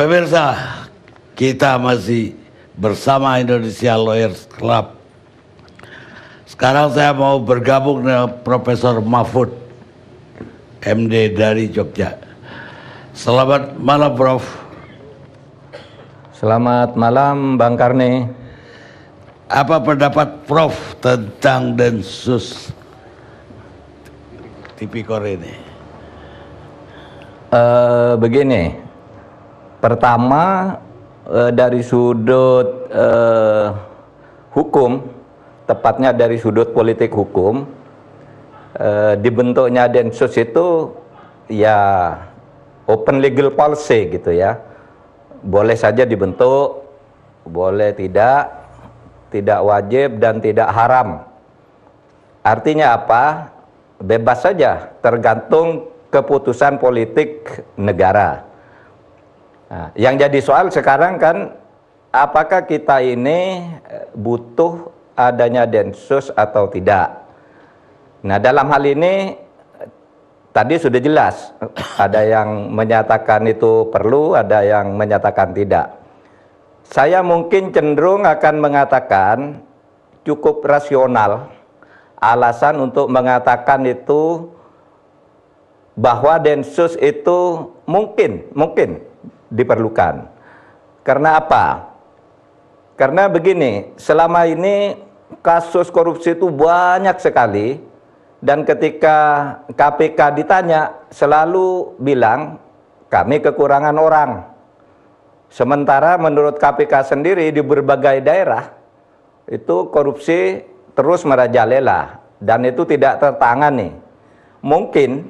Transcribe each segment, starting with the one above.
Pemirsa, kita masih bersama Indonesia Lawyers Club. Sekarang saya mau bergabung dengan Profesor Mahfud, MD dari Jogja. Selamat malam, Prof. Selamat malam, Bang Karni. Apa pendapat Prof tentang Densus Tipikor ini? Uh, begini, Pertama eh, dari sudut eh, hukum, tepatnya dari sudut politik hukum, eh, dibentuknya densus itu ya open legal policy gitu ya. Boleh saja dibentuk, boleh tidak, tidak wajib dan tidak haram. Artinya apa? Bebas saja, tergantung keputusan politik negara. Nah, yang jadi soal sekarang kan apakah kita ini eh, butuh adanya densus atau tidak? Nah, dalam hal ini tadi sudah jelas ada yang menyatakan itu perlu, ada yang menyatakan tidak. Saya mungkin cenderung akan mengatakan cukup rasional alasan untuk mengatakan itu bahwa densus itu mungkin mungkin diperlukan. Karena apa? Karena begini, selama ini kasus korupsi itu banyak sekali dan ketika KPK ditanya selalu bilang kami kekurangan orang. Sementara menurut KPK sendiri di berbagai daerah itu korupsi terus merajalela dan itu tidak tertangani. Mungkin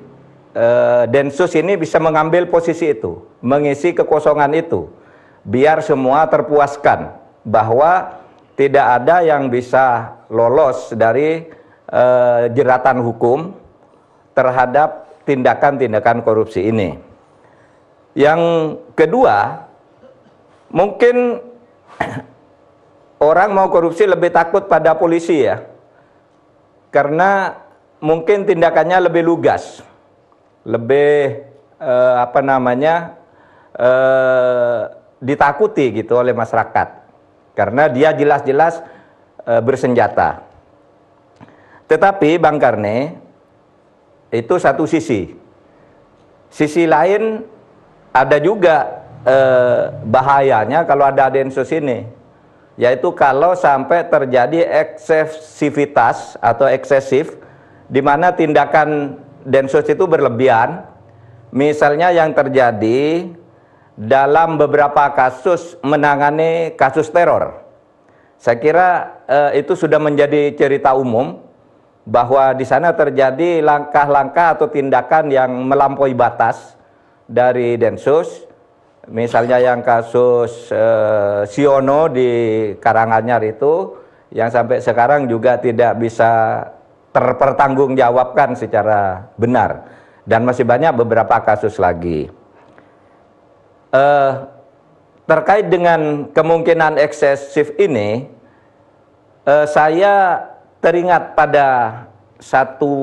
eh, Densus ini bisa mengambil posisi itu mengisi kekosongan itu biar semua terpuaskan bahwa tidak ada yang bisa lolos dari e, jeratan hukum terhadap tindakan-tindakan korupsi ini. Yang kedua, mungkin orang mau korupsi lebih takut pada polisi ya. Karena mungkin tindakannya lebih lugas. Lebih eh, apa namanya? Eh, ditakuti gitu oleh masyarakat karena dia jelas-jelas eh, bersenjata. Tetapi Bang Karne itu satu sisi. Sisi lain ada juga eh, bahayanya kalau ada densus ini, yaitu kalau sampai terjadi eksesivitas atau eksesif, di mana tindakan densus itu berlebihan. Misalnya yang terjadi dalam beberapa kasus menangani kasus teror. Saya kira eh, itu sudah menjadi cerita umum bahwa di sana terjadi langkah-langkah atau tindakan yang melampaui batas dari Densus. Misalnya yang kasus eh, Siono di Karanganyar itu yang sampai sekarang juga tidak bisa terpertanggungjawabkan secara benar dan masih banyak beberapa kasus lagi eh, terkait dengan kemungkinan eksesif ini, eh, saya teringat pada satu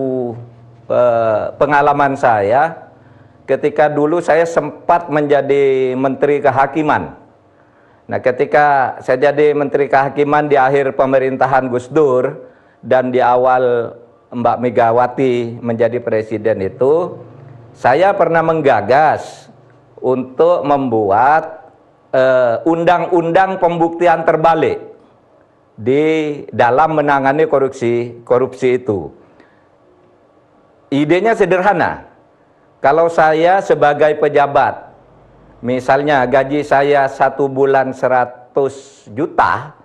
eh, pengalaman saya ketika dulu saya sempat menjadi menteri kehakiman. Nah, ketika saya jadi menteri kehakiman di akhir pemerintahan Gus Dur dan di awal Mbak Megawati menjadi presiden itu, saya pernah menggagas untuk membuat eh, undang-undang uh, pembuktian terbalik di dalam menangani korupsi korupsi itu. Idenya sederhana. Kalau saya sebagai pejabat, misalnya gaji saya satu bulan 100 juta,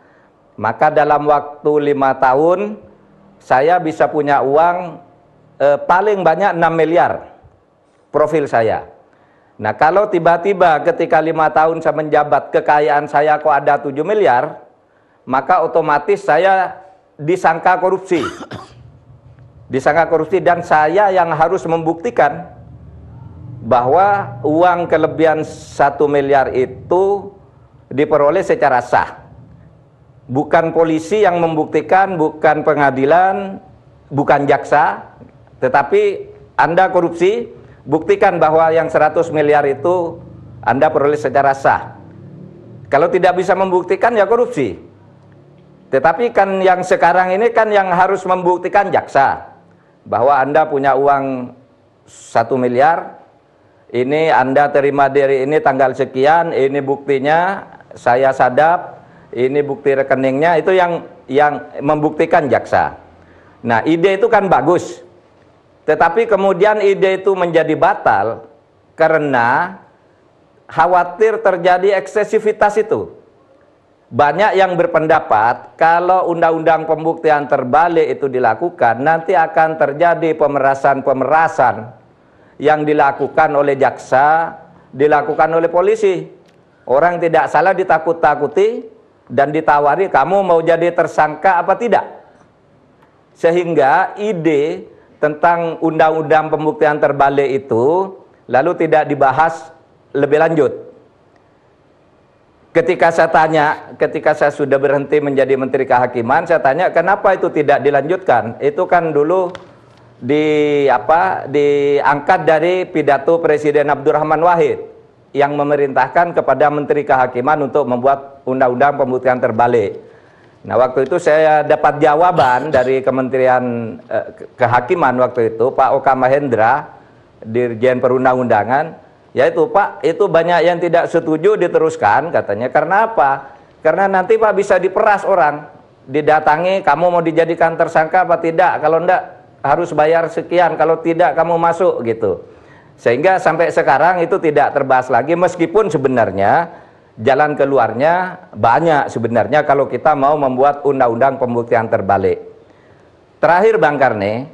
maka dalam waktu lima tahun saya bisa punya uang eh, paling banyak 6 miliar profil saya. Nah kalau tiba-tiba ketika lima tahun saya menjabat kekayaan saya kok ada 7 miliar, maka otomatis saya disangka korupsi. Disangka korupsi dan saya yang harus membuktikan bahwa uang kelebihan satu miliar itu diperoleh secara sah. Bukan polisi yang membuktikan, bukan pengadilan, bukan jaksa, tetapi Anda korupsi, buktikan bahwa yang 100 miliar itu Anda peroleh secara sah. Kalau tidak bisa membuktikan ya korupsi. Tetapi kan yang sekarang ini kan yang harus membuktikan jaksa bahwa Anda punya uang satu miliar, ini Anda terima dari ini tanggal sekian, ini buktinya, saya sadap, ini bukti rekeningnya, itu yang yang membuktikan jaksa. Nah, ide itu kan bagus. Tetapi kemudian ide itu menjadi batal karena khawatir terjadi eksesivitas itu. Banyak yang berpendapat kalau undang-undang pembuktian terbalik itu dilakukan nanti akan terjadi pemerasan-pemerasan yang dilakukan oleh jaksa, dilakukan oleh polisi. Orang tidak salah ditakut-takuti dan ditawari kamu mau jadi tersangka apa tidak. Sehingga ide tentang undang-undang pembuktian terbalik itu lalu tidak dibahas lebih lanjut. Ketika saya tanya, ketika saya sudah berhenti menjadi menteri kehakiman, saya tanya kenapa itu tidak dilanjutkan? Itu kan dulu di apa diangkat dari pidato Presiden Abdurrahman Wahid yang memerintahkan kepada menteri kehakiman untuk membuat undang-undang pembuktian terbalik. Nah waktu itu saya dapat jawaban dari Kementerian eh, Kehakiman waktu itu Pak Oka Mahendra, Dirjen Perundang-Undangan, yaitu Pak itu banyak yang tidak setuju diteruskan katanya. Karena apa? Karena nanti Pak bisa diperas orang, didatangi kamu mau dijadikan tersangka apa tidak? Kalau enggak harus bayar sekian, kalau tidak kamu masuk gitu. Sehingga sampai sekarang itu tidak terbahas lagi meskipun sebenarnya jalan keluarnya banyak sebenarnya kalau kita mau membuat undang-undang pembuktian terbalik. Terakhir Bang Karne,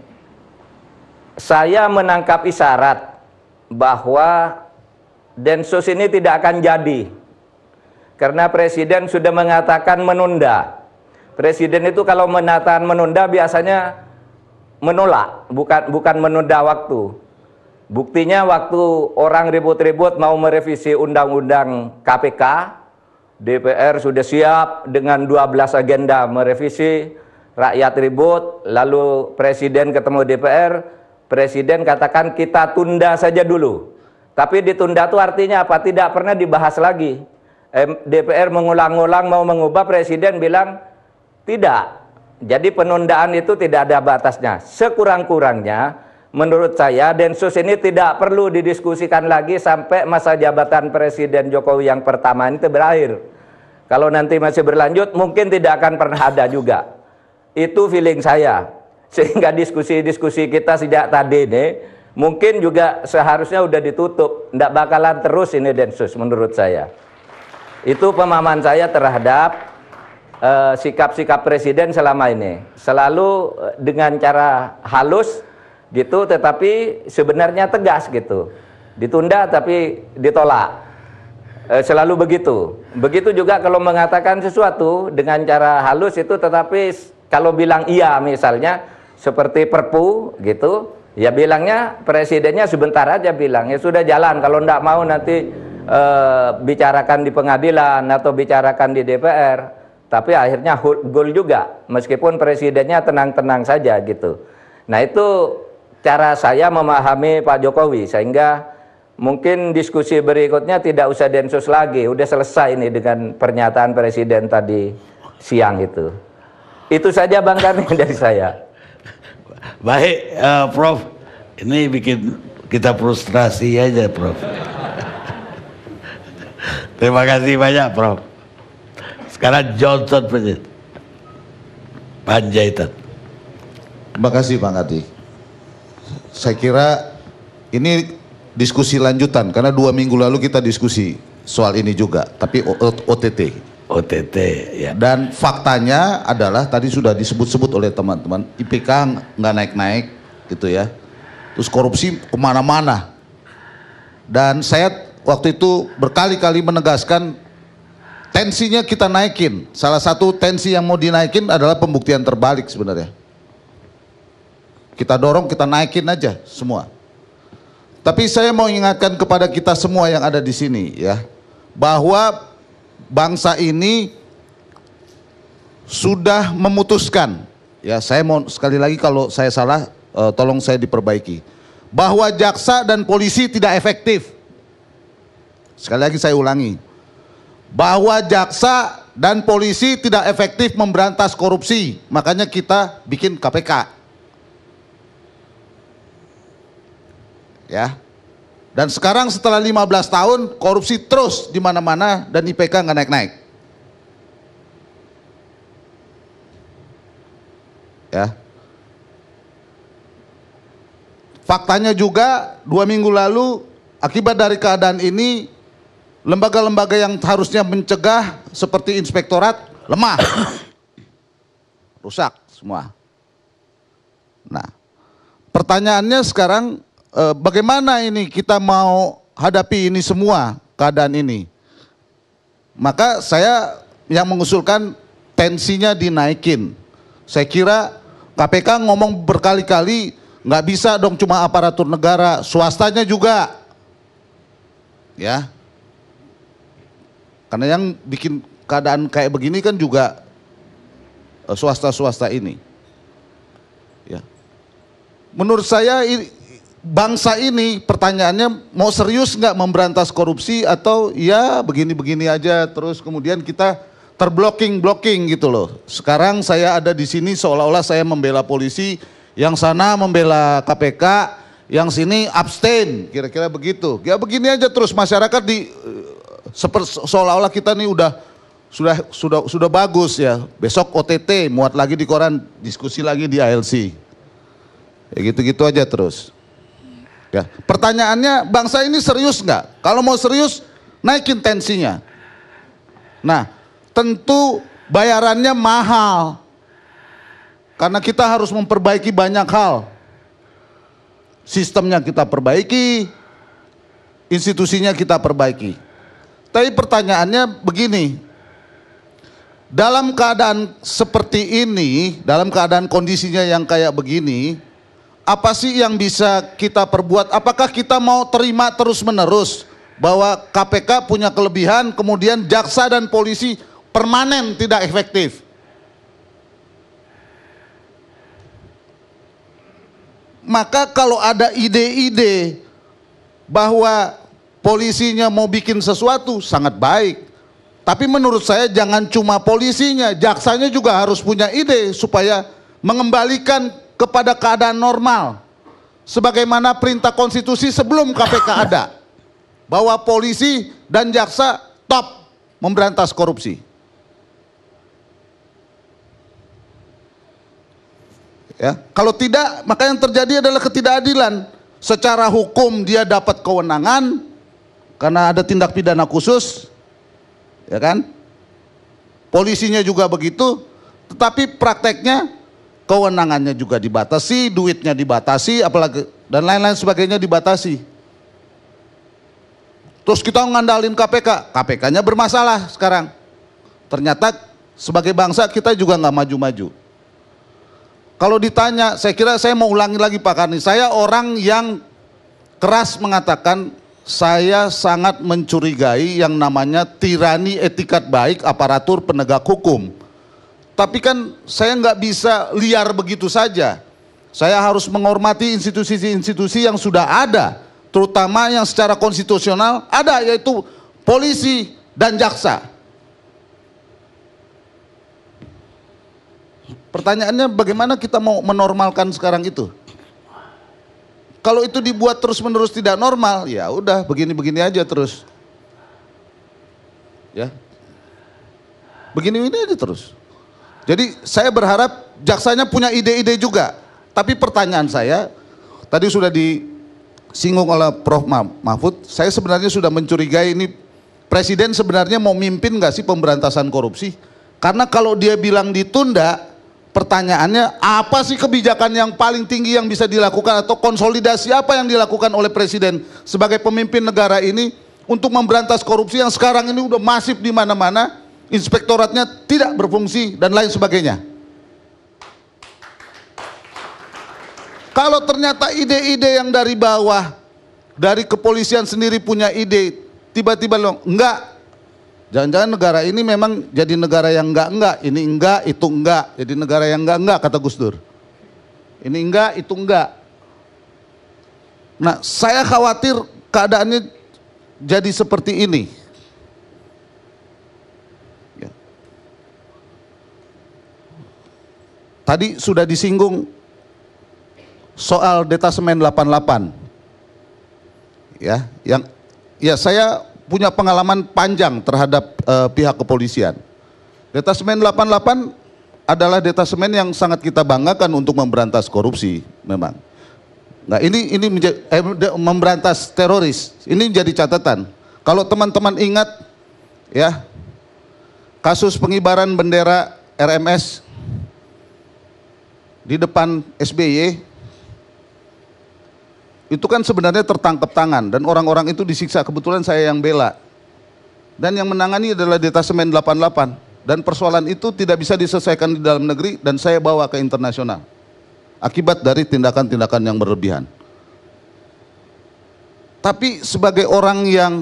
saya menangkap isyarat bahwa Densus ini tidak akan jadi karena Presiden sudah mengatakan menunda. Presiden itu kalau menataan menunda biasanya menolak, bukan bukan menunda waktu. Buktinya waktu orang ribut-ribut mau merevisi undang-undang KPK, DPR sudah siap dengan 12 agenda merevisi, rakyat ribut, lalu presiden ketemu DPR, presiden katakan kita tunda saja dulu. Tapi ditunda itu artinya apa? Tidak pernah dibahas lagi. DPR mengulang-ulang mau mengubah, presiden bilang tidak. Jadi penundaan itu tidak ada batasnya. Sekurang-kurangnya menurut saya Densus ini tidak perlu didiskusikan lagi sampai masa jabatan Presiden Jokowi yang pertama ini berakhir. Kalau nanti masih berlanjut mungkin tidak akan pernah ada juga. Itu feeling saya. Sehingga diskusi-diskusi kita sejak tadi ini mungkin juga seharusnya sudah ditutup. Tidak bakalan terus ini Densus menurut saya. Itu pemahaman saya terhadap eh, sikap-sikap uh, sikap -sikap presiden selama ini. Selalu eh, dengan cara halus gitu tetapi sebenarnya tegas gitu ditunda tapi ditolak e, selalu begitu begitu juga kalau mengatakan sesuatu dengan cara halus itu tetapi kalau bilang iya misalnya seperti perpu gitu ya bilangnya presidennya sebentar aja bilang ya sudah jalan kalau ndak mau nanti e, bicarakan di pengadilan atau bicarakan di DPR tapi akhirnya gol juga meskipun presidennya tenang-tenang saja gitu nah itu cara saya memahami Pak Jokowi sehingga mungkin diskusi berikutnya tidak usah densus lagi, udah selesai ini dengan pernyataan presiden tadi siang itu. Itu saja Bang Karni dari saya. Baik, uh, Prof. Ini bikin kita frustrasi aja, Prof. Terima kasih banyak, Prof. Sekarang Johnson Panjaitan. Terima kasih, Bang Adi saya kira ini diskusi lanjutan karena dua minggu lalu kita diskusi soal ini juga, tapi OTT. OTT ya. Dan faktanya adalah tadi sudah disebut-sebut oleh teman-teman IPK nggak naik-naik gitu ya. Terus korupsi kemana-mana. Dan saya waktu itu berkali-kali menegaskan tensinya kita naikin. Salah satu tensi yang mau dinaikin adalah pembuktian terbalik sebenarnya. Kita dorong, kita naikin aja semua. Tapi saya mau ingatkan kepada kita semua yang ada di sini ya, bahwa bangsa ini sudah memutuskan. Ya, saya mau sekali lagi kalau saya salah eh, tolong saya diperbaiki. Bahwa jaksa dan polisi tidak efektif. Sekali lagi saya ulangi. Bahwa jaksa dan polisi tidak efektif memberantas korupsi. Makanya kita bikin KPK. ya. Dan sekarang setelah 15 tahun korupsi terus di mana-mana dan IPK nggak naik-naik. Ya. Faktanya juga dua minggu lalu akibat dari keadaan ini lembaga-lembaga yang harusnya mencegah seperti inspektorat lemah. Rusak semua. Nah, pertanyaannya sekarang eh, bagaimana ini kita mau hadapi ini semua keadaan ini. Maka saya yang mengusulkan tensinya dinaikin. Saya kira KPK ngomong berkali-kali nggak bisa dong cuma aparatur negara, swastanya juga. Ya. Karena yang bikin keadaan kayak begini kan juga eh, swasta-swasta ini. Ya. Menurut saya bangsa ini pertanyaannya mau serius nggak memberantas korupsi atau ya begini-begini aja terus kemudian kita terblocking-blocking gitu loh. Sekarang saya ada di sini seolah-olah saya membela polisi, yang sana membela KPK, yang sini abstain, kira-kira begitu. Ya begini aja terus masyarakat di seolah-olah kita nih udah sudah sudah sudah bagus ya. Besok OTT muat lagi di koran, diskusi lagi di ALC. Ya gitu-gitu aja terus. Ya. Pertanyaannya bangsa ini serius nggak? Kalau mau serius naik intensinya. Nah tentu bayarannya mahal. Karena kita harus memperbaiki banyak hal. Sistemnya kita perbaiki, institusinya kita perbaiki. Tapi pertanyaannya begini, dalam keadaan seperti ini, dalam keadaan kondisinya yang kayak begini, apa sih yang bisa kita perbuat? Apakah kita mau terima terus-menerus bahwa KPK punya kelebihan, kemudian jaksa dan polisi permanen tidak efektif? Maka kalau ada ide-ide bahwa polisinya mau bikin sesuatu sangat baik. Tapi menurut saya jangan cuma polisinya, jaksanya juga harus punya ide supaya mengembalikan kepada keadaan normal. Sebagaimana perintah konstitusi sebelum KPK ada. Bahwa polisi dan jaksa top memberantas korupsi. Ya, kalau tidak maka yang terjadi adalah ketidakadilan. Secara hukum dia dapat kewenangan karena ada tindak pidana khusus, ya kan? Polisinya juga begitu, tetapi prakteknya kewenangannya juga dibatasi, duitnya dibatasi, apalagi dan lain-lain sebagainya dibatasi. Terus kita ngandalin KPK, KPK-nya bermasalah sekarang. Ternyata sebagai bangsa kita juga nggak maju-maju. Kalau ditanya, saya kira saya mau ulangi lagi Pak Karni, saya orang yang keras mengatakan saya sangat mencurigai yang namanya tirani etikat baik aparatur penegak hukum tapi kan saya nggak bisa liar begitu saja. Saya harus menghormati institusi-institusi yang sudah ada, terutama yang secara konstitusional ada yaitu polisi dan jaksa. Pertanyaannya bagaimana kita mau menormalkan sekarang itu? Kalau itu dibuat terus-menerus tidak normal, ya udah begini-begini aja terus. Ya. Begini-begini aja terus. Jadi saya berharap jaksanya punya ide-ide juga. Tapi pertanyaan saya, tadi sudah disinggung oleh Prof. Mahfud, saya sebenarnya sudah mencurigai ini Presiden sebenarnya mau mimpin gak sih pemberantasan korupsi? Karena kalau dia bilang ditunda, pertanyaannya apa sih kebijakan yang paling tinggi yang bisa dilakukan atau konsolidasi apa yang dilakukan oleh Presiden sebagai pemimpin negara ini untuk memberantas korupsi yang sekarang ini udah masif di mana-mana inspektoratnya tidak berfungsi dan lain sebagainya. Kalau ternyata ide-ide yang dari bawah, dari kepolisian sendiri punya ide, tiba-tiba lo enggak. Jangan-jangan negara ini memang jadi negara yang enggak enggak, ini enggak, itu enggak, jadi negara yang enggak enggak kata Gus Dur. Ini enggak, itu enggak. Nah, saya khawatir keadaannya jadi seperti ini. Tadi sudah disinggung soal detasemen 88. Ya, yang ya saya punya pengalaman panjang terhadap uh, pihak kepolisian. Detasemen 88 adalah detasemen yang sangat kita banggakan untuk memberantas korupsi memang. Nah, ini ini eh, memberantas teroris. Ini menjadi catatan. Kalau teman-teman ingat ya kasus pengibaran bendera RMS di depan SBY itu kan sebenarnya tertangkap tangan dan orang-orang itu disiksa kebetulan saya yang bela dan yang menangani adalah detasemen 88 dan persoalan itu tidak bisa diselesaikan di dalam negeri dan saya bawa ke internasional akibat dari tindakan-tindakan yang berlebihan tapi sebagai orang yang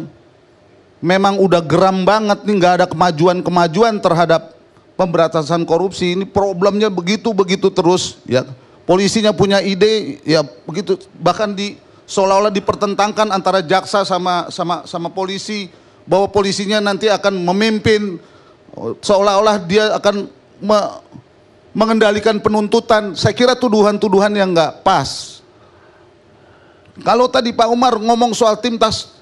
memang udah geram banget nih nggak ada kemajuan-kemajuan terhadap pemberantasan korupsi ini problemnya begitu begitu terus ya polisinya punya ide ya begitu bahkan di seolah-olah dipertentangkan antara jaksa sama sama sama polisi bahwa polisinya nanti akan memimpin seolah-olah dia akan me mengendalikan penuntutan saya kira tuduhan-tuduhan yang nggak pas kalau tadi Pak Umar ngomong soal tim tas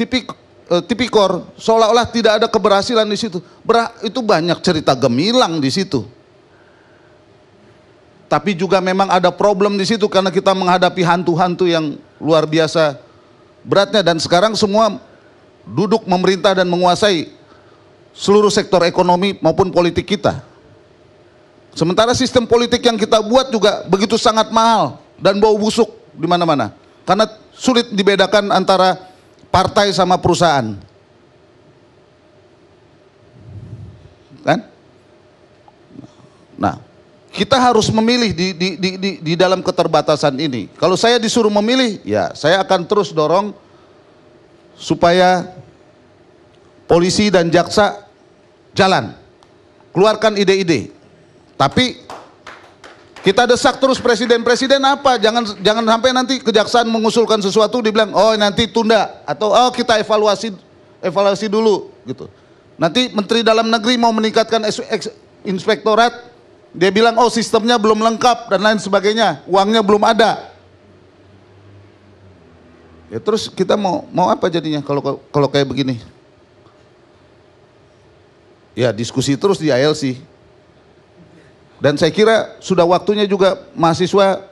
tipik E, tipikor seolah-olah tidak ada keberhasilan di situ. Ber, itu banyak cerita gemilang di situ. Tapi juga memang ada problem di situ karena kita menghadapi hantu-hantu yang luar biasa beratnya dan sekarang semua duduk memerintah dan menguasai seluruh sektor ekonomi maupun politik kita. Sementara sistem politik yang kita buat juga begitu sangat mahal dan bau busuk di mana-mana. Karena sulit dibedakan antara partai sama perusahaan. Kan? Nah, kita harus memilih di, di, di, di, di dalam keterbatasan ini. Kalau saya disuruh memilih, ya saya akan terus dorong supaya polisi dan jaksa jalan. Keluarkan ide-ide. Tapi kita desak terus presiden-presiden apa? Jangan jangan sampai nanti kejaksaan mengusulkan sesuatu dibilang, "Oh, nanti tunda" atau "Oh, kita evaluasi evaluasi dulu" gitu. Nanti menteri dalam negeri mau meningkatkan inspektorat, dia bilang, "Oh, sistemnya belum lengkap" dan lain sebagainya. Uangnya belum ada. Ya terus kita mau mau apa jadinya kalau kalau kayak begini? Ya diskusi terus di ALC. Dan saya kira sudah waktunya juga mahasiswa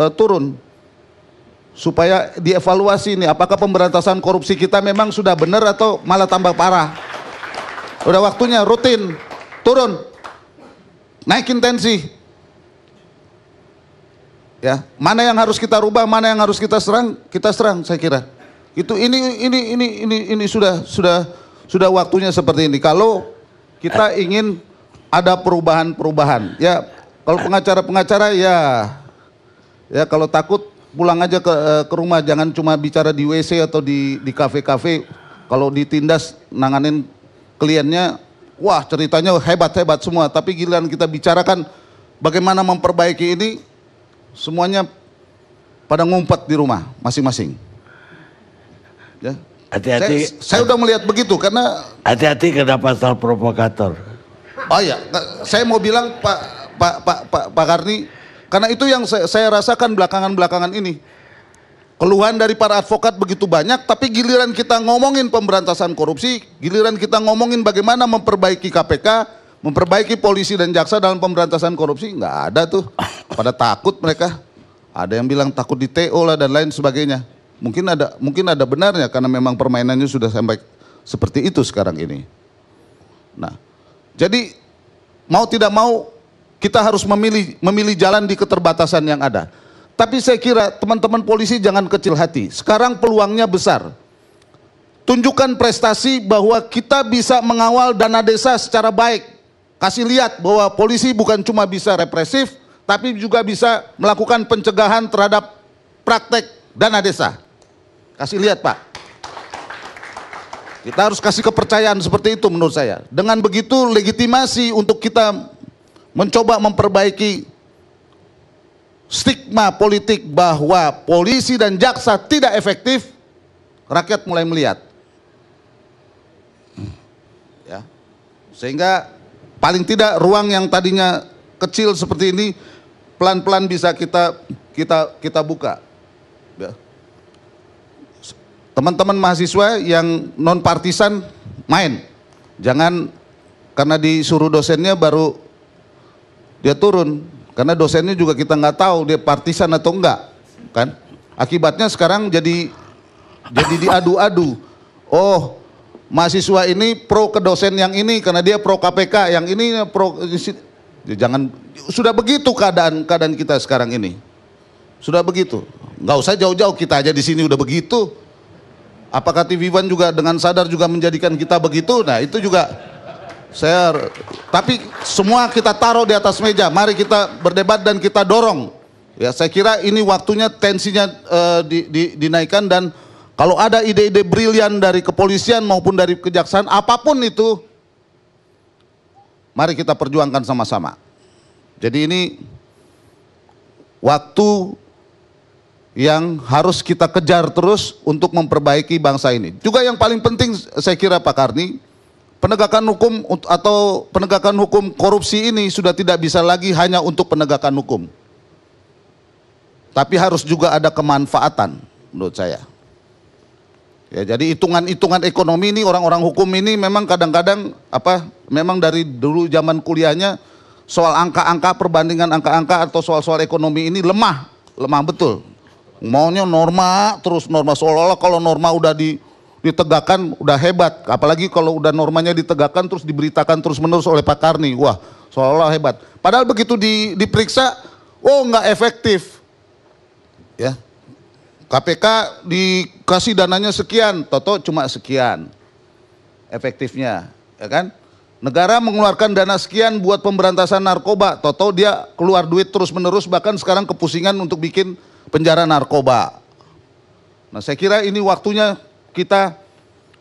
e, turun supaya dievaluasi ini apakah pemberantasan korupsi kita memang sudah benar atau malah tambah parah. Sudah waktunya rutin turun naik intensi Ya, mana yang harus kita rubah, mana yang harus kita serang, kita serang saya kira. Itu ini ini ini ini ini sudah sudah sudah waktunya seperti ini. Kalau kita ingin ada perubahan-perubahan. Ya, kalau pengacara-pengacara ya ya kalau takut pulang aja ke eh, ke rumah jangan cuma bicara di WC atau di di kafe-kafe. Kalau ditindas nanganin kliennya wah ceritanya hebat-hebat semua, tapi giliran kita bicarakan bagaimana memperbaiki ini semuanya pada ngumpet di rumah masing-masing. Ya. Hati-hati. Saya, saya udah melihat begitu karena hati-hati kena pasal provokator. Oh ya, saya mau bilang Pak Pak Pak Pak, Pak Karni, karena itu yang saya, saya rasakan belakangan-belakangan ini. Keluhan dari para advokat begitu banyak, tapi giliran kita ngomongin pemberantasan korupsi, giliran kita ngomongin bagaimana memperbaiki KPK, memperbaiki polisi dan jaksa dalam pemberantasan korupsi, nggak ada tuh. Pada takut mereka. Ada yang bilang takut di TO lah dan lain sebagainya. Mungkin ada mungkin ada benarnya karena memang permainannya sudah sampai seperti itu sekarang ini. Nah, jadi mau tidak mau kita harus memilih memilih jalan di keterbatasan yang ada. Tapi saya kira teman-teman polisi jangan kecil hati. Sekarang peluangnya besar. Tunjukkan prestasi bahwa kita bisa mengawal dana desa secara baik. Kasih lihat bahwa polisi bukan cuma bisa represif, tapi juga bisa melakukan pencegahan terhadap praktek dana desa. Kasih lihat Pak. Kita harus kasih kepercayaan seperti itu menurut saya. Dengan begitu legitimasi untuk kita mencoba memperbaiki stigma politik bahwa polisi dan jaksa tidak efektif, rakyat mulai melihat. Ya. Sehingga paling tidak ruang yang tadinya kecil seperti ini pelan-pelan bisa kita kita kita buka. Ya. Teman-teman mahasiswa yang non partisan main. Jangan karena disuruh dosennya baru dia turun. Karena dosennya juga kita nggak tahu dia partisan atau enggak, kan? Akibatnya sekarang jadi jadi diadu-adu. Oh, mahasiswa ini pro ke dosen yang ini karena dia pro KPK, yang ini pro ya, jangan sudah begitu keadaan keadaan kita sekarang ini. Sudah begitu. Nggak usah jauh-jauh kita aja di sini udah begitu. Apakah TV One juga dengan sadar juga menjadikan kita begitu? Nah itu juga saya tapi semua kita taruh di atas meja. Mari kita berdebat dan kita dorong. Ya saya kira ini waktunya tensinya uh, di, di, dinaikkan dan kalau ada ide-ide brilian dari kepolisian maupun dari kejaksaan apapun itu, mari kita perjuangkan sama-sama. Jadi ini waktu yang harus kita kejar terus untuk memperbaiki bangsa ini. Juga yang paling penting saya kira Pak Karni, penegakan hukum atau penegakan hukum korupsi ini sudah tidak bisa lagi hanya untuk penegakan hukum. Tapi harus juga ada kemanfaatan menurut saya. Ya, jadi hitungan-hitungan ekonomi ini orang-orang hukum ini memang kadang-kadang apa memang dari dulu zaman kuliahnya soal angka-angka perbandingan angka-angka atau soal-soal ekonomi ini lemah, lemah betul maunya norma terus norma seolah-olah kalau norma udah di ditegakkan udah hebat apalagi kalau udah normanya ditegakkan terus diberitakan terus menerus oleh Pak Karni wah seolah-olah hebat padahal begitu di, diperiksa oh nggak efektif ya KPK dikasih dananya sekian toto cuma sekian efektifnya ya kan Negara mengeluarkan dana sekian buat pemberantasan narkoba. Toto dia keluar duit terus menerus bahkan sekarang kepusingan untuk bikin penjara narkoba. Nah, saya kira ini waktunya kita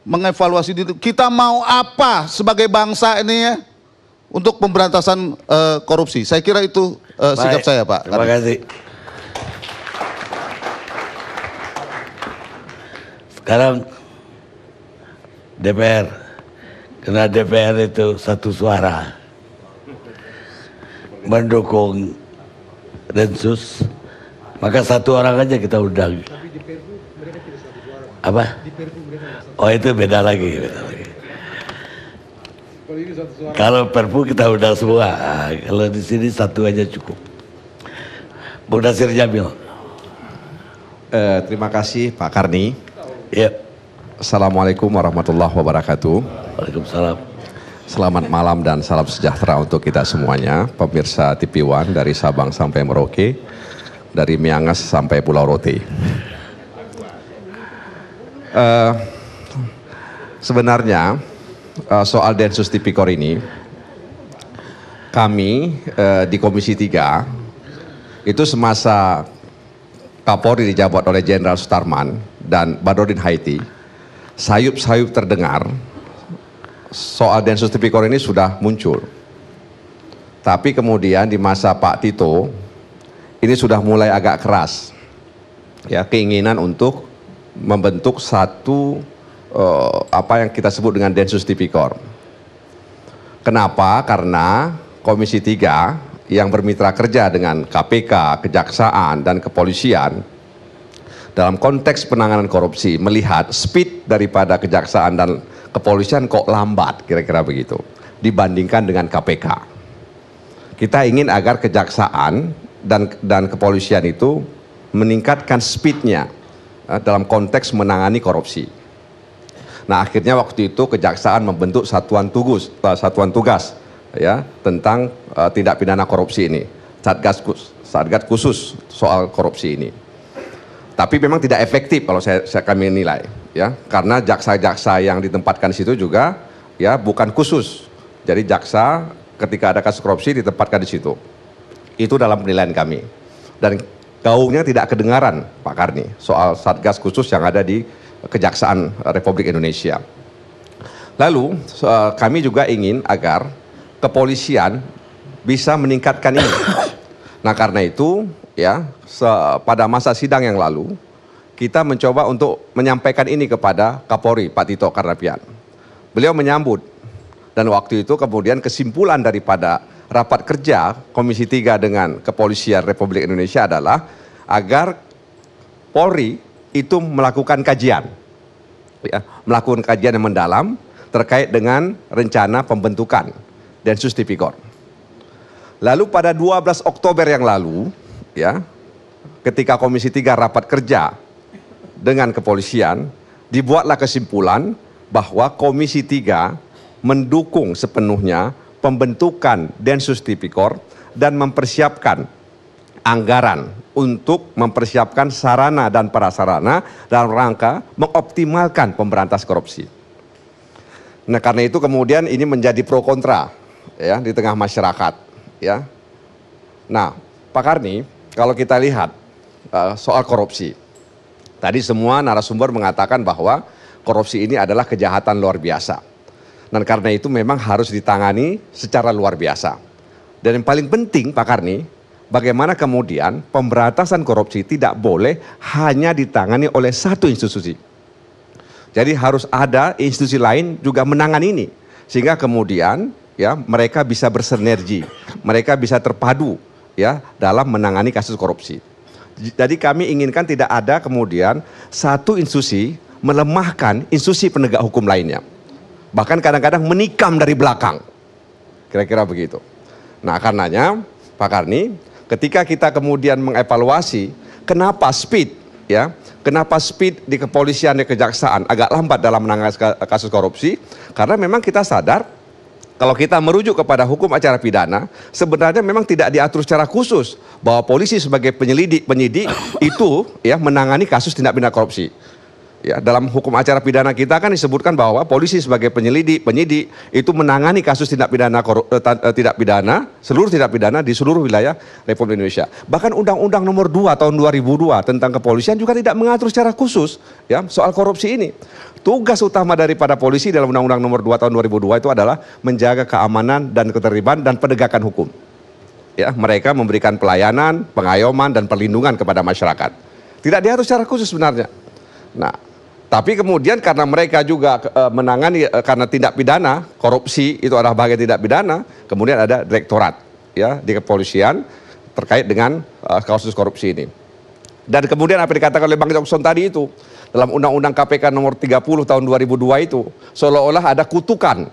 mengevaluasi diri. Kita mau apa sebagai bangsa ini ya untuk pemberantasan uh, korupsi. Saya kira itu uh, Baik. sikap saya, Pak. Terima kasih. Sekarang DPR. Karena DPR itu satu suara mendukung Densus maka satu orang aja kita undang. Apa? Oh itu beda lagi. Beda lagi. Kalau, Perpu kita undang semua. Ah, kalau di sini satu aja cukup. Bung Nasir Jamil. Uh, terima kasih Pak Karni. Yep. Ya. Assalamualaikum warahmatullahi wabarakatuh. Waalaikumsalam. Selamat malam dan salam sejahtera untuk kita semuanya, pemirsa TV One dari Sabang sampai Merauke dari Miangas sampai Pulau Rote. Uh, sebenarnya uh, soal Densus Tipikor ini kami uh, di Komisi 3 itu semasa Kapolri dijabat oleh Jenderal Sutarman dan Badrodin Haiti sayup-sayup terdengar soal Densus Tipikor ini sudah muncul. Tapi kemudian di masa Pak Tito ini sudah mulai agak keras ya keinginan untuk membentuk satu uh, apa yang kita sebut dengan densus tipikor. Kenapa? Karena Komisi 3 yang bermitra kerja dengan KPK, Kejaksaan dan kepolisian dalam konteks penanganan korupsi melihat speed daripada kejaksaan dan kepolisian kok lambat kira-kira begitu dibandingkan dengan KPK. Kita ingin agar kejaksaan dan dan kepolisian itu meningkatkan speednya eh, dalam konteks menangani korupsi. Nah akhirnya waktu itu kejaksaan membentuk satuan tugas eh, satuan tugas ya tentang uh, tindak pidana korupsi ini satgas khusus satgas khusus soal korupsi ini. Tapi memang tidak efektif kalau saya, saya kami nilai ya karena jaksa-jaksa yang ditempatkan situ juga ya bukan khusus. Jadi jaksa ketika ada kasus korupsi ditempatkan di situ. Itu dalam penilaian kami. Dan gaungnya tidak kedengaran Pak Karni soal satgas khusus yang ada di Kejaksaan Republik Indonesia. Lalu eh, kami juga ingin agar kepolisian bisa meningkatkan ini. Nah karena itu ya pada masa sidang yang lalu kita mencoba untuk menyampaikan ini kepada Kapolri Pak Tito Karnavian. Beliau menyambut dan waktu itu kemudian kesimpulan daripada rapat kerja Komisi 3 dengan Kepolisian Republik Indonesia adalah agar Polri itu melakukan kajian, ya, melakukan kajian yang mendalam terkait dengan rencana pembentukan Densus Tipikor. Lalu pada 12 Oktober yang lalu, ya, ketika Komisi 3 rapat kerja dengan kepolisian, dibuatlah kesimpulan bahwa Komisi 3 mendukung sepenuhnya pembentukan Densus Tipikor dan mempersiapkan anggaran untuk mempersiapkan sarana dan prasarana dalam rangka mengoptimalkan pemberantas korupsi. Nah, karena itu kemudian ini menjadi pro kontra ya di tengah masyarakat ya. Nah, Pak Karni, kalau kita lihat uh, soal korupsi. Tadi semua narasumber mengatakan bahwa korupsi ini adalah kejahatan luar biasa. Dan karena itu memang harus ditangani secara luar biasa. Dan yang paling penting Pak Karni, bagaimana kemudian pemberantasan korupsi tidak boleh hanya ditangani oleh satu institusi. Jadi harus ada institusi lain juga menangani ini sehingga kemudian ya mereka bisa bersinergi, mereka bisa terpadu ya dalam menangani kasus korupsi. Jadi kami inginkan tidak ada kemudian satu institusi melemahkan institusi penegak hukum lainnya. Bahkan kadang-kadang menikam dari belakang. Kira-kira begitu. Nah karenanya Pak Karni ketika kita kemudian mengevaluasi kenapa speed ya kenapa speed di kepolisian dan kejaksaan agak lambat dalam menangani kasus korupsi karena memang kita sadar kalau kita merujuk kepada hukum acara pidana, sebenarnya memang tidak diatur secara khusus bahwa polisi sebagai penyelidik penyidik itu ya menangani kasus tindak pidana korupsi. Ya, dalam hukum acara pidana kita kan disebutkan bahwa polisi sebagai penyelidik, penyidik itu menangani kasus tindak pidana koru, eh, eh, tidak pidana, seluruh tindak pidana di seluruh wilayah Republik Indonesia. Bahkan Undang-Undang Nomor 2 tahun 2002 tentang kepolisian juga tidak mengatur secara khusus ya soal korupsi ini. Tugas utama daripada polisi dalam Undang-Undang Nomor 2 tahun 2002 itu adalah menjaga keamanan dan ketertiban dan penegakan hukum. Ya, mereka memberikan pelayanan, pengayoman dan perlindungan kepada masyarakat. Tidak diatur secara khusus sebenarnya. Nah, tapi kemudian karena mereka juga e, menangani eh, karena tindak pidana, korupsi itu adalah bagian tindak pidana, kemudian ada direktorat ya di kepolisian terkait dengan e, kasus korupsi ini. Dan kemudian apa dikatakan oleh Bang Jokson tadi itu dalam Undang-Undang KPK nomor 30 tahun 2002 itu seolah-olah ada kutukan.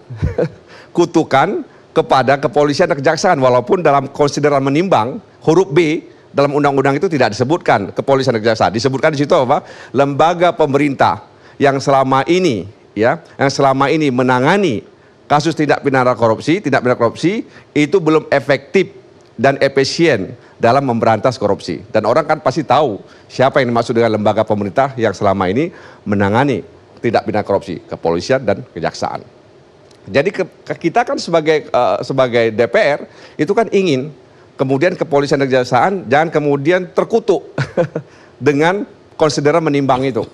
kutukan kepada kepolisian dan kejaksaan walaupun dalam konsideran menimbang huruf B dalam undang-undang itu tidak disebutkan kepolisian dan kejaksaan. Disebutkan di situ apa? Lembaga pemerintah yang selama ini ya, yang selama ini menangani kasus tindak pidana korupsi, tindak pidana korupsi itu belum efektif dan efisien dalam memberantas korupsi. Dan orang kan pasti tahu siapa yang dimaksud dengan lembaga pemerintah yang selama ini menangani tindak pidana korupsi, kepolisian dan kejaksaan. Jadi ke, kita kan sebagai uh, sebagai DPR itu kan ingin kemudian kepolisian dan kejaksaan jangan kemudian terkutuk dengan konsideran menimbang itu.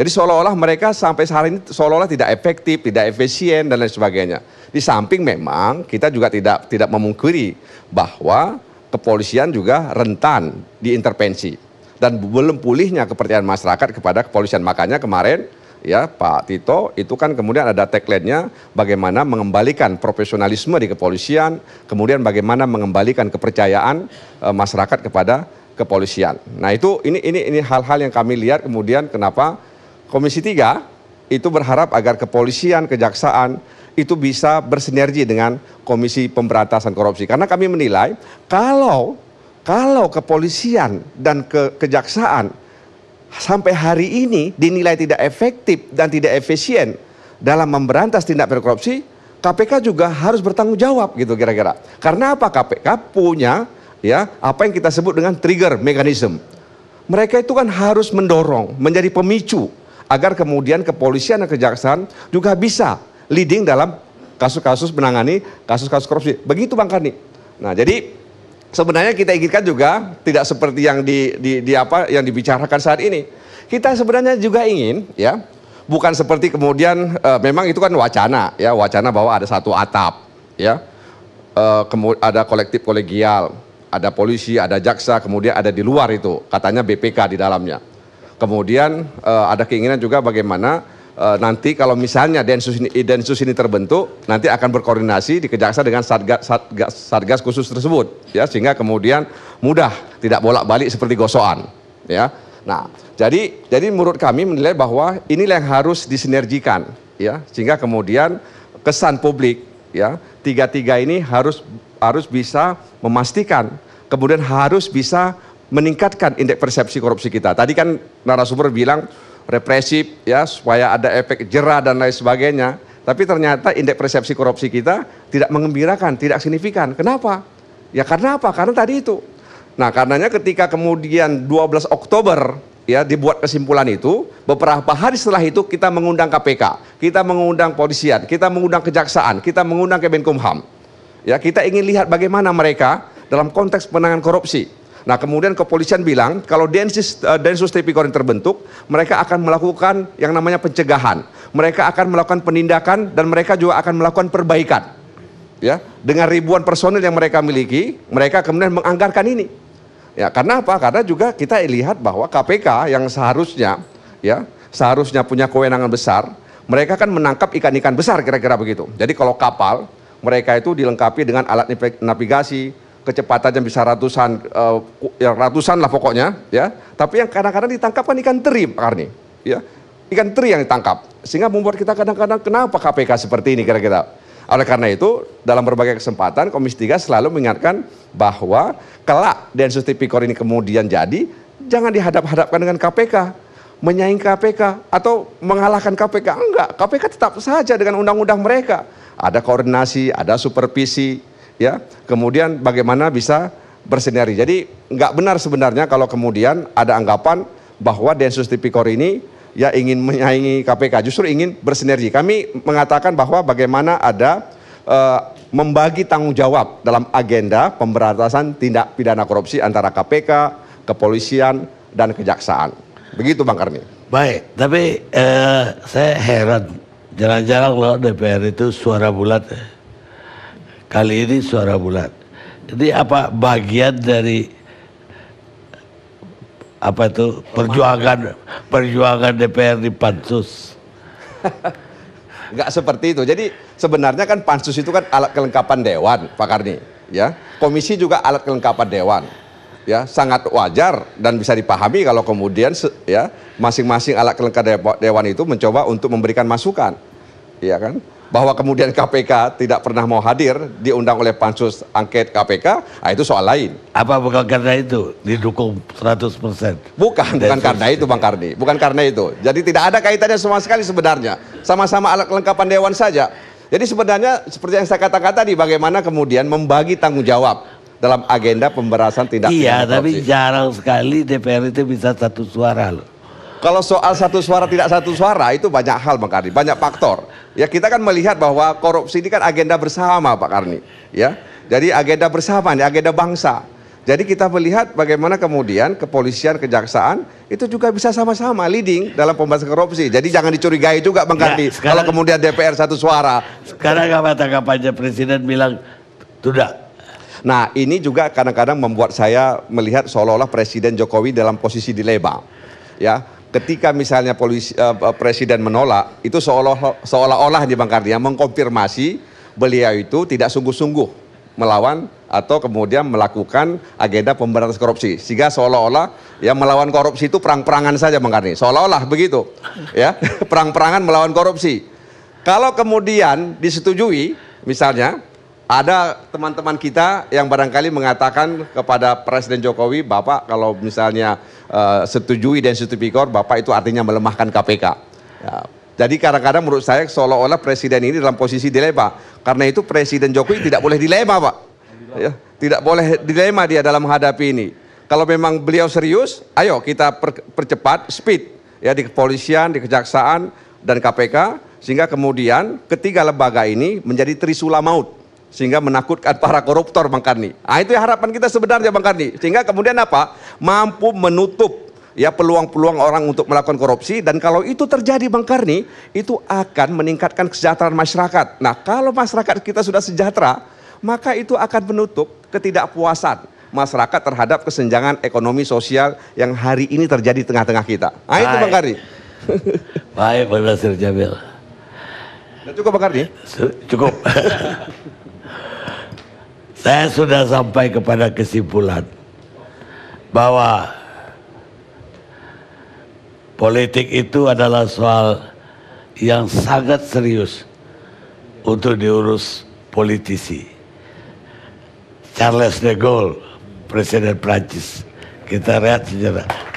Jadi seolah-olah mereka sampai saat ini seolah-olah tidak efektif, tidak efisien dan lain sebagainya. Di samping memang kita juga tidak tidak memungkiri bahwa kepolisian juga rentan diintervensi dan belum pulihnya kepercayaan masyarakat kepada kepolisian. Makanya kemarin ya Pak Tito itu kan kemudian ada tagline-nya bagaimana mengembalikan profesionalisme di kepolisian, kemudian bagaimana mengembalikan kepercayaan e, masyarakat kepada kepolisian. Nah, itu ini ini ini hal-hal yang kami lihat kemudian kenapa Komisi 3 itu berharap agar kepolisian, kejaksaan itu bisa bersinergi dengan Komisi Pemberantasan Korupsi karena kami menilai kalau kalau kepolisian dan ke, kejaksaan sampai hari ini dinilai tidak efektif dan tidak efisien dalam memberantas tindak pidana korupsi, KPK juga harus bertanggung jawab gitu kira-kira. Karena apa? KPK punya ya apa yang kita sebut dengan trigger mechanism. Mereka itu kan harus mendorong, menjadi pemicu agar kemudian kepolisian dan kejaksaan juga bisa leading dalam kasus-kasus menangani kasus-kasus korupsi. Begitu Bang Karni. Nah, jadi Sebenarnya kita inginkan juga tidak seperti yang di, di, di apa yang dibicarakan saat ini. Kita sebenarnya juga ingin ya bukan seperti kemudian e, memang itu kan wacana ya wacana bahwa ada satu atap ya e, ada kolektif kolegial ada polisi ada jaksa kemudian ada di luar itu katanya BPK di dalamnya kemudian e, ada keinginan juga bagaimana Eh, nanti kalau misalnya densus ini, densus ini terbentuk, nanti akan berkoordinasi di kejaksaan dengan satgas, satgas, satgas khusus tersebut, ya sehingga kemudian mudah, tidak bolak-balik seperti gosokan, ya. Nah, jadi jadi menurut kami menilai bahwa inilah yang harus disinergikan, ya, sehingga kemudian kesan publik, ya, tiga-tiga ini harus harus bisa memastikan, kemudian harus bisa meningkatkan indeks persepsi korupsi kita. Tadi kan narasumber bilang represif ya supaya ada efek jerah dan lain sebagainya. Tapi ternyata indeks persepsi korupsi kita tidak mengembirakan, tidak signifikan. Kenapa? Ya karena apa? Karena tadi itu. Nah, karenanya ketika kemudian 12 Oktober ya dibuat kesimpulan itu, beberapa hari setelah itu kita mengundang KPK, kita mengundang polisian, kita mengundang kejaksaan, kita mengundang Kemenkumham. Ya, kita ingin lihat bagaimana mereka dalam konteks penanganan korupsi. Nah kemudian kepolisian bilang kalau Densus, uh, Densus Tipikor yang terbentuk, mereka akan melakukan yang namanya pencegahan. Mereka akan melakukan penindakan dan mereka juga akan melakukan perbaikan. Ya, dengan ribuan personil yang mereka miliki, mereka kemudian menganggarkan ini. Ya, karena apa? Karena juga kita lihat bahwa KPK yang seharusnya ya, seharusnya punya kewenangan besar, mereka kan menangkap ikan-ikan besar kira-kira begitu. Jadi kalau kapal, mereka itu dilengkapi dengan alat navigasi, kecepatannya bisa ratusan uh, ya ratusan lah pokoknya ya tapi yang kadang-kadang ditangkap kan ikan teri Pak Karni ya ikan teri yang ditangkap sehingga membuat kita kadang-kadang kenapa KPK seperti ini kira-kira oleh karena itu dalam berbagai kesempatan Komisi 3 selalu mengingatkan bahwa kelak Densus Tipikor ini kemudian jadi jangan dihadap-hadapkan dengan KPK menyaing KPK atau mengalahkan KPK enggak KPK tetap saja dengan undang-undang mereka ada koordinasi ada supervisi ya kemudian bagaimana bisa bersinergi jadi nggak benar sebenarnya kalau kemudian ada anggapan bahwa Densus Tipikor ini ya ingin menyaingi KPK justru ingin bersinergi kami mengatakan bahwa bagaimana ada uh, membagi tanggung jawab dalam agenda pemberantasan tindak pidana korupsi antara KPK kepolisian dan kejaksaan begitu Bang Karmi baik tapi eh, saya heran jalan-jalan kalau DPR itu suara bulat ya kali ini suara bulat. Jadi apa bagian dari apa itu perjuangan perjuangan DPR di pansus? Gak seperti itu. Jadi sebenarnya kan pansus itu kan alat kelengkapan dewan, Pak Karni, ya. Komisi juga alat kelengkapan dewan. Ya, sangat wajar dan bisa dipahami kalau kemudian ya masing-masing alat kelengkapan dewan itu mencoba untuk memberikan masukan. Iya kan? bahwa kemudian KPK tidak pernah mau hadir diundang oleh pansus angket KPK, nah itu soal lain. Apa bukan karena itu didukung 100%? Bukan, bukan karena itu Bang Karni, bukan karena itu. Jadi tidak ada kaitannya sama sekali sebenarnya. Sama-sama alat kelengkapan dewan saja. Jadi sebenarnya seperti yang saya katakan tadi bagaimana kemudian membagi tanggung jawab dalam agenda pemberasan tindak pidana Iya, tapi jarang sekali DPR itu bisa satu suara loh. Kalau soal satu suara tidak satu suara itu banyak hal Pak Karni, banyak faktor. Ya kita kan melihat bahwa korupsi ini kan agenda bersama Pak Karni, ya. Jadi agenda bersama nih, agenda bangsa. Jadi kita melihat bagaimana kemudian kepolisian, kejaksaan itu juga bisa sama-sama leading dalam pembahasan korupsi. Jadi jangan dicurigai juga Bang ya, Karni ya, kalau kemudian DPR satu suara. Sekarang apa tanggapannya Presiden bilang tidak Nah ini juga kadang-kadang membuat saya melihat seolah-olah Presiden Jokowi dalam posisi dilema. Ya, ketika misalnya polisi, uh, presiden menolak itu seolah olah nih Bang Kardi ya, mengkonfirmasi beliau itu tidak sungguh-sungguh melawan atau kemudian melakukan agenda pemberantasan korupsi sehingga seolah-olah yang melawan korupsi itu perang-perangan saja Bang Kardia seolah-olah begitu ya perang-perangan melawan korupsi kalau kemudian disetujui misalnya ada teman-teman kita yang barangkali mengatakan kepada Presiden Jokowi Bapak kalau misalnya Eh, setujui dan setuju Bapak itu artinya melemahkan KPK. Ya. Jadi kadang-kadang menurut saya seolah-olah presiden ini dalam posisi dilema. Karena itu presiden Jokowi tidak boleh dilema, Pak. Ya, tidak boleh dilema dia dalam menghadapi ini. Kalau memang beliau serius, ayo kita per, percepat speed ya di kepolisian, di kejaksaan dan KPK sehingga kemudian ketiga lembaga ini menjadi trisula maut sehingga menakutkan para koruptor Bang Karni. Nah, itu harapan kita sebenarnya Bang Karni. Sehingga kemudian apa? Mampu menutup ya peluang-peluang orang untuk melakukan korupsi dan kalau itu terjadi Bang Karni, itu akan meningkatkan kesejahteraan masyarakat. Nah, kalau masyarakat kita sudah sejahtera, maka itu akan menutup ketidakpuasan masyarakat terhadap kesenjangan ekonomi sosial yang hari ini terjadi tengah-tengah kita. Nah, itu Bang Karni. Baik, Pak Nasir Jamil. Nah, cukup Bang Karni? Cukup. saya sudah sampai kepada kesimpulan bahwa politik itu adalah soal yang sangat serius untuk diurus politisi. Charles de Gaulle, Presiden Prancis. Kita lihat sejarah.